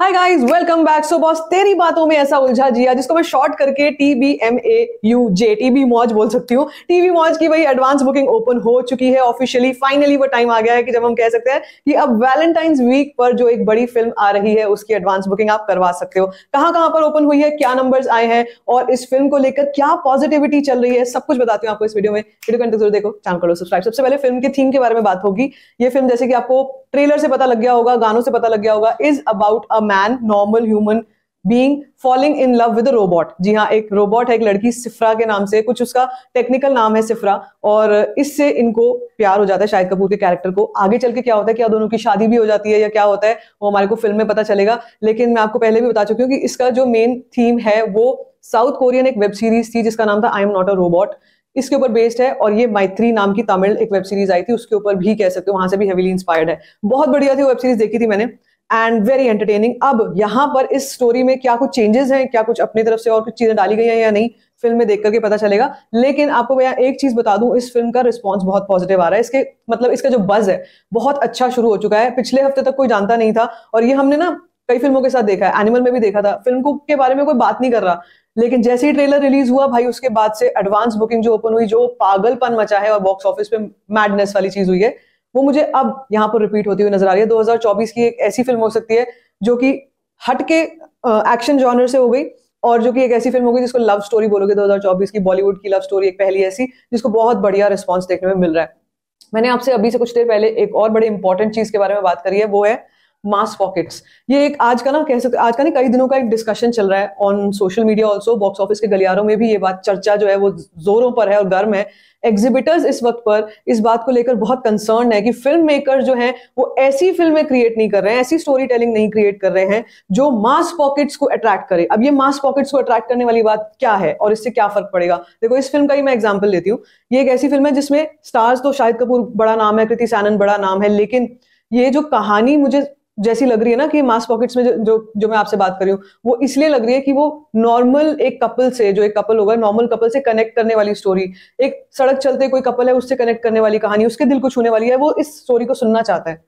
हाय guys welcome back so boss तेरी बातों में ऐसा उलझा जिया जिसको मैं शॉर्ट करके T B M A U J T B मौज बोल सकती हूँ टीबी मौज की भाई एडवांस बुकिंग ओपन हो चुकी है ऑफिशियली फाइनली वो टाइम आ गया है कि जब हम कह सकते हैं कि अब वैलेंटाइंस वीक पर जो एक बड़ी फिल्म आ रही है उसकी एडवांस बुकिंग आप करवा सकते हो कहाँ कहाँ पर ओपन हुई है क्या नंबर आए हैं और इस फिल्म को लेकर क्या पॉजिटिविटी चल रही है सब कुछ बताती हूँ आपको इस वीडियो में वीडियो कंटेक्ट जरूर देखो चैनल करो सब्सक्राइब सबसे पहले फिल्म की थीम के बारे में बात होगी ये फिल्म जैसे कि आपको ट्रेलर से पता लग गया होगा गानों से पता लग गया होगा is about a man normal human being falling in love with robot जी हाँ एक रोबोट है एक लड़की सिफ्रा के नाम से कुछ उसका टेक्निकल नाम है सिफ्रा और इससे इनको प्यार हो जाता है शाहिद कपूर के कैरेक्टर को आगे चल के क्या होता है क्या दोनों की शादी भी हो जाती है या क्या होता है वो हमारे को फिल्म में पता चलेगा लेकिन मैं आपको पहले भी बता चुकी हूँ कि इसका जो मेन थीम है वो साउथ कोरियन एक वेब सीरीज थी जिसका नाम था I am not a robot इसके ऊपर बेस्ड है और ये मैत्री नाम की तमिल एक वेब सीरीज आई थी उसके ऊपर भी कह सकते हो वहां से भी हेवीली इंस्पायर्ड है बहुत बढ़िया थी वेब सीरीज देखी थी मैंने एंड वेरी एंटरटेनिंग अब यहाँ पर इस स्टोरी में क्या कुछ चेंजेस हैं क्या कुछ अपनी तरफ से और कुछ चीजें डाली गई हैं या नहीं फिल्म में देख करके पता चलेगा लेकिन आपको मैं एक चीज बता दूं इस फिल्म का रिस्पांस बहुत पॉजिटिव आ रहा है इसके मतलब इसका जो बज है बहुत अच्छा शुरू हो चुका है पिछले हफ्ते तक कोई जानता नहीं था और ये हमने ना कई फिल्मों के साथ देखा है एनिमल में भी देखा था फिल्म को के बारे में कोई बात नहीं कर रहा लेकिन जैसे ही ट्रेलर रिलीज हुआ भाई उसके बाद से एडवांस बुकिंग जो ओपन हुई जो पागलपन मचा है और बॉक्स ऑफिस पे मैडनेस वाली चीज हुई है वो मुझे अब यहाँ पर रिपीट होती हुई नजर आ रही है 2024 की एक ऐसी फिल्म हो सकती है जो कि हट के एक्शन जॉनर से हो गई और जो कि एक ऐसी फिल्म होगी जिसको लव स्टोरी बोलोगे 2024 की बॉलीवुड की लव स्टोरी एक पहली ऐसी जिसको बहुत बढ़िया रिस्पॉन्स देखने में मिल रहा है मैंने आपसे अभी से कुछ देर पहले एक और बड़े इंपॉर्टेंट चीज के बारे में बात करी है वो है मास पॉकेट्स ये एक आज का ना कह सकते आज का नहीं कई दिनों का एक डिस्कशन चल रहा है on social media also box office के गलियारों में भी ये बात चर्चा जो है वो जोरों पर है और गर्म है एग्जिबिटर्स इस वक्त पर इस बात को लेकर बहुत कंसर्न है कि फिल्म मेकर जो हैं वो ऐसी फिल्में क्रिएट नहीं कर रहे हैं ऐसी स्टोरी टेलिंग नहीं क्रिएट कर रहे हैं जो मास पॉकेट्स को अट्रैक्ट करे अब ये मास पॉकेट्स को अट्रैक्ट करने वाली बात क्या है और इससे क्या फर्क पड़ेगा देखो इस फिल्म का ही मैं एग्जाम्पल देती हूँ ये एक ऐसी फिल्म है जिसमें स्टार्स तो शाहिद कपूर बड़ा नाम है कृति सैनन बड़ा नाम है लेकिन ये जो कहानी मुझे जैसी लग रही है ना कि मास पॉकेट्स में जो जो, मैं आपसे बात कर रही हूँ वो इसलिए लग रही है कि वो नॉर्मल एक कपल से जो एक कपल होगा नॉर्मल कपल से कनेक्ट करने वाली स्टोरी एक सड़क चलते कोई कपल है उससे कनेक्ट करने वाली कहानी उसके दिल को छूने वाली है वो इस स्टोरी को सुनना चाहता है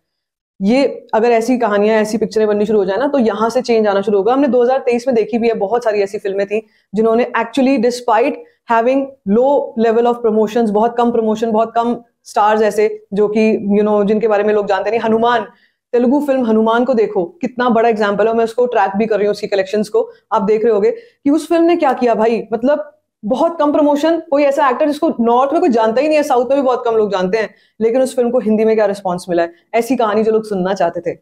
ये अगर ऐसी कहानियां ऐसी पिक्चरें बननी शुरू हो जाए ना तो यहाँ से चेंज आना शुरू होगा हमने 2023 में देखी भी है बहुत सारी ऐसी फिल्में थी जिन्होंने actually despite having low level of promotion बहुत कम प्रमोशन बहुत कम स्टार्स ऐसे जो कि यू नो जिनके बारे में लोग जानते नहीं हनुमान तेलुगु फिल्म हनुमान को देखो कितना बड़ा एग्जाम्पल है मैं उसको ट्रैक भी कर रही हूँ उसकी कलेक्शन को आप देख रहे होगे कि उस फिल्म ने क्या किया भाई मतलब बहुत कम प्रमोशन कोई ऐसा एक्टर जिसको नॉर्थ में कोई जानता ही नहीं है साउथ में भी बहुत कम लोग जानते हैं लेकिन उस फिल्म को हिंदी में क्या रिस्पॉन्स मिला है ऐसी कहानी जो लोग सुनना चाहते थे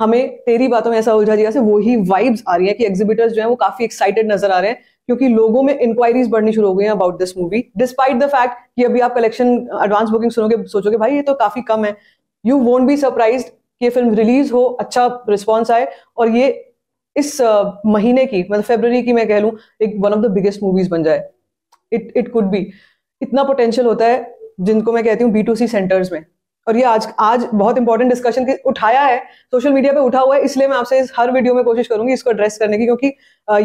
हमें तेरी बातों में ऐसा उलझा जी से वही वाइब्स आ रही है कि एग्जिबिटर्स जो है वो काफी एक्साइटेड नजर आ रहे हैं क्योंकि लोगों में इंक्वायरीज बढ़नी शुरू हो गई है about this movie despite the fact कि अभी आप कलेक्शन एडवांस बुकिंग सुनोगे सोचोगे भाई ये तो काफी कम है यू वोंट बी सरप्राइज ये फिल्म रिलीज हो अच्छा रिस्पॉन्स आए और ये इस महीने की मतलब फेबररी की मैं कह लूँ एक one of the biggest movies बन जाए इट इट कुड बी इतना पोटेंशियल होता है जिनको मैं कहती हूँ बी टू सी सेंटर्स में और ये आज आज बहुत इंपॉर्टेंट डिस्कशन की उठाया है सोशल मीडिया पे उठा हुआ है इसलिए मैं आपसे इस हर वीडियो में कोशिश करूंगी इसको एड्रेस करने की क्योंकि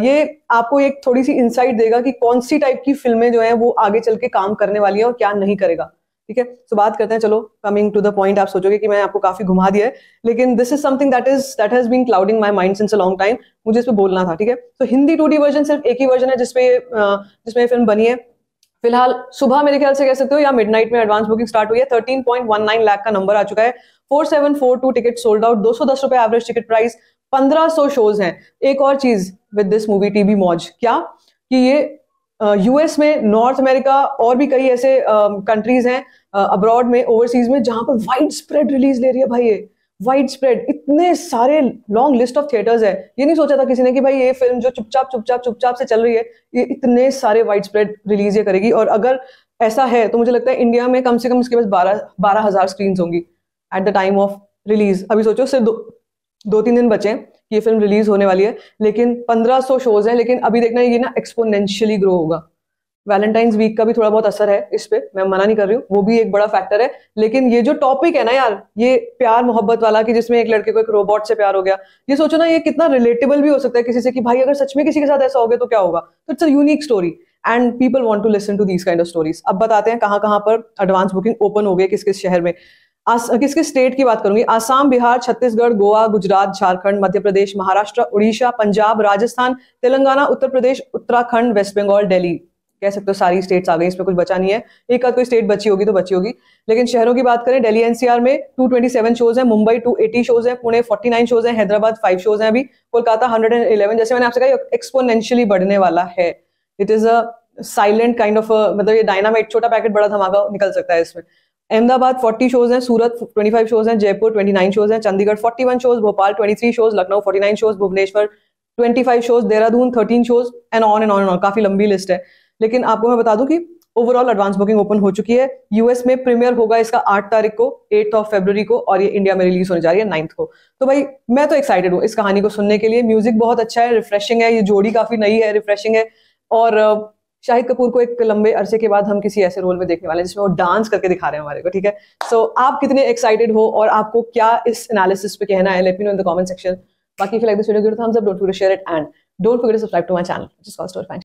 ये आपको एक थोड़ी सी इंसाइट देगा कि कौन सी टाइप की फिल्में जो है वो आगे चल के काम करने वाली है और क्या नहीं करेगा ठीक है सो बात करते हैं चलो कमिंग टू द पॉइंट आप सोचोगे कि मैं आपको काफी घुमा दिया है लेकिन this is something that is that has been clouding my mind since a long time मुझे इस पर बोलना था ठीक है सो हिंदी टू वर्जन सिर्फ एक ही वर्जन है जिसपे जिसमें फिल्म बनी है फिलहाल सुबह मेरे ख्याल से कह सकते हो या मिड में एडवांस बुकिंग स्टार्ट हुई है 13.19 लाख का नंबर आ चुका है 4742 टिकट सोल्ड आउट दो सौ दस रुपए एवरेज टिकट प्राइस 1500 शोज हैं एक और चीज विद दिस मूवी टीबी मौज क्या कि ये यूएस में नॉर्थ अमेरिका और भी कई ऐसे कंट्रीज हैं अब्रॉड में ओवरसीज में जहां पर वाइड स्प्रेड रिलीज ले रही है भाई ये वाइड स्प्रेड इतने सारे लॉन्ग लिस्ट ऑफ थिएटर्स है ये नहीं सोचा था किसी ने कि भाई ये फिल्म जो चुपचाप चुपचाप चुपचाप से चल रही है ये इतने सारे वाइड स्प्रेड रिलीज ये करेगी और अगर ऐसा है तो मुझे लगता है इंडिया में कम से कम इसके पास बारह बारह हजार स्क्रीन होंगी at the time of release अभी सोचो सिर्फ दो, दो तीन दिन बचे ये फिल्म रिलीज होने वाली है लेकिन 1500 शोज हैं लेकिन अभी देखना ये ना एक्सपोनेंशियली ग्रो होगा वैलेंटाइंस वीक का भी थोड़ा बहुत असर है इस पर मैं मना नहीं कर रही हूँ वो भी एक बड़ा फैक्टर है लेकिन ये जो टॉपिक है ना यार ये प्यार मोहब्बत वाला कि जिसमें एक लड़के को एक रोबोट से प्यार हो गया ये सोचो ना ये कितना रिलेटेबल भी हो सकता है किसी से कि भाई अगर सच में किसी के साथ ऐसा हो गया तो क्या होगा तो it's a unique story and people want to listen to these kind of stories अब बताते हैं कहाँ कहाँ पर एडवांस बुकिंग ओपन हो गई किस किस शहर में किस किस स्टेट की बात करूंगी आसाम बिहार छत्तीसगढ़ गोवा गुजरात झारखंड मध्य प्रदेश महाराष्ट्र उड़ीसा पंजाब राजस्थान तेलंगाना उत्तर प्रदेश उत्तराखंड वेस्ट बंगाल दिल्ली कह सकते हो सारी स्टेट्स आ गई इसमें कुछ बचा नहीं है एक आध कोई स्टेट बची होगी तो बची होगी लेकिन शहरों की बात करें दिल्ली एनसीआर में 227 शोज हैं मुंबई 280 शोज हैं पुणे 49 शोज हैं हैदराबाद 5 शोज हैं अभी कोलकाता 111 जैसे मैंने आपसे कहा एक्सपोनेंशियली बढ़ने वाला है it is a silent kind of मतलब ये डायनामाइट छोटा पैकेट बड़ा धमाका निकल सकता है इसमें अहमदाबाद 40 शोज हैं सूरत 25 शोज हैं जयपुर 29 शोज हैं Chandigarh 41 shows Bhopal 23 shows Lucknow 49 shows Bhubaneswar 25 shows Dehradun 13 shows and on and on on काफी लंबी लिस्ट है लेकिन आपको मैं बता दूं कि ओवरऑल एडवांस बुकिंग ओपन हो चुकी है यूएस में प्रीमियर होगा इसका आठ तारीख को एट्थ ऑफ फेब्रवरी को और ये इंडिया में रिलीज होने जा रही है नाइन्थ को तो भाई मैं तो एक्साइटेड हूँ इस कहानी को सुनने के लिए म्यूजिक बहुत अच्छा है रिफ्रेशिंग है ये जोड़ी काफी नई है रिफ्रेशिंग है और शाहिद कपूर को एक लंबे अरसे के बाद हम किसी ऐसे रोल में देखने वाले हैं जिसमें वो डांस करके दिखा रहे हैं हमारे को ठीक है सो so, आप कितने एक्साइटेड हो और आपको क्या इस एनालिसिस पे कहना है let me know in the comment section बाकी फिर like this video give thumbs up don't forget share it and don't forget to subscribe to my channel just cost और